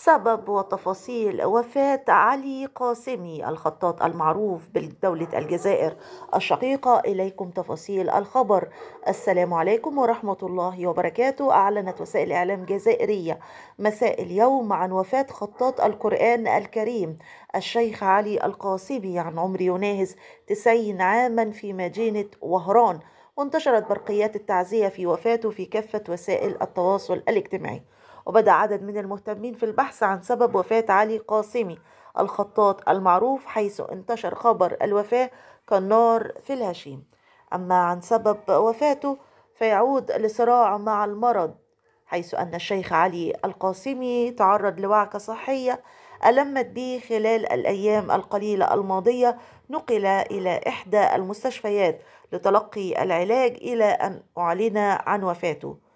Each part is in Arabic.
سبب وتفاصيل وفاة علي قاسمي الخطاط المعروف بدولة الجزائر الشقيقة إليكم تفاصيل الخبر السلام عليكم ورحمة الله وبركاته أعلنت وسائل إعلام جزائرية مساء اليوم عن وفاة خطاط القرآن الكريم الشيخ علي القاسمي عن عمر يناهز 90 عاما في مدينة وهران وانتشرت برقيات التعزية في وفاته في كافة وسائل التواصل الاجتماعي وبدأ عدد من المهتمين في البحث عن سبب وفاة علي قاسمي الخطاط المعروف حيث انتشر خبر الوفاة كالنار في الهشيم أما عن سبب وفاته فيعود لصراع مع المرض حيث أن الشيخ علي القاسمي تعرض لوعكة صحية ألمت به خلال الأيام القليلة الماضية نقل إلى إحدى المستشفيات لتلقي العلاج إلى أن أعلن عن وفاته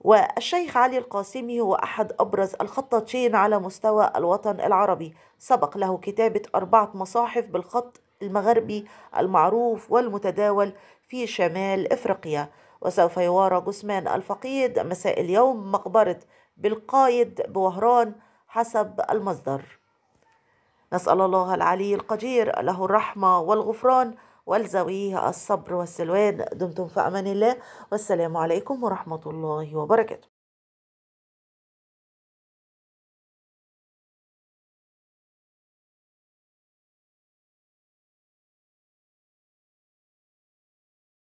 والشيخ علي القاسمي هو أحد أبرز الخطاطين على مستوى الوطن العربي سبق له كتابة أربعة مصاحف بالخط المغربي المعروف والمتداول في شمال إفريقيا وسوف يوارى جثمان الفقيد مساء اليوم مقبرة بالقايد بوهران حسب المصدر نسأل الله العلي القدير له الرحمة والغفران والزويه الصبر والسلوان دمتم في أمان الله والسلام عليكم ورحمة الله وبركاته